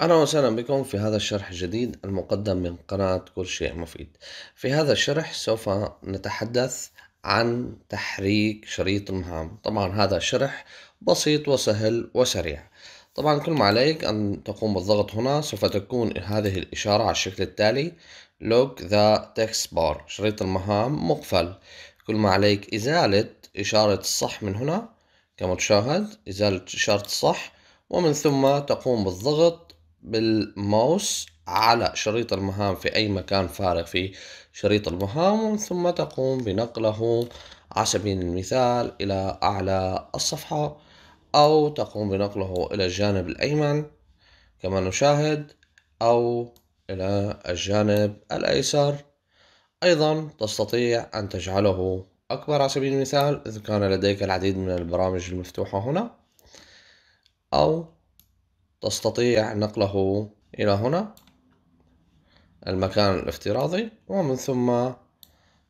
أهلا وسهلا بكم في هذا الشرح الجديد المقدم من قناة كل شيء مفيد في هذا الشرح سوف نتحدث عن تحريك شريط المهام طبعا هذا الشرح بسيط وسهل وسريع طبعا كل ما عليك أن تقوم بالضغط هنا سوف تكون هذه الإشارة على الشكل التالي Look the text bar شريط المهام مقفل كل ما عليك إزالة إشارة الصح من هنا كما تشاهد إزالة إشارة الصح ومن ثم تقوم بالضغط بالماوس على شريط المهام في أي مكان فارغ في شريط المهام ثم تقوم بنقله على سبيل المثال إلى أعلى الصفحة أو تقوم بنقله إلى الجانب الأيمن كما نشاهد أو إلى الجانب الأيسر أيضا تستطيع أن تجعله أكبر على سبيل المثال إذا كان لديك العديد من البرامج المفتوحة هنا أو تستطيع نقله إلى هنا المكان الافتراضي ومن ثم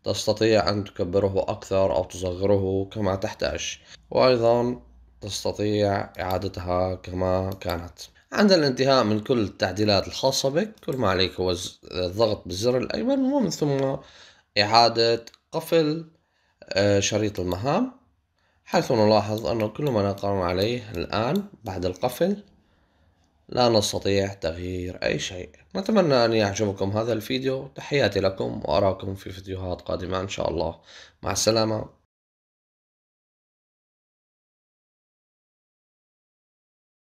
تستطيع أن تكبره أكثر أو تصغره كما تحتاج وأيضا تستطيع إعادتها كما كانت عند الانتهاء من كل التعديلات الخاصة بك كل ما عليك هو الضغط بالزر الأيمن ومن ثم إعادة قفل آه، شريط المهام حيث نلاحظ أن كل ما نقوم عليه الآن بعد القفل لا نستطيع تغيير أي شيء نتمنى أن يعجبكم هذا الفيديو تحياتي لكم وأراكم في فيديوهات قادمة إن شاء الله مع السلامة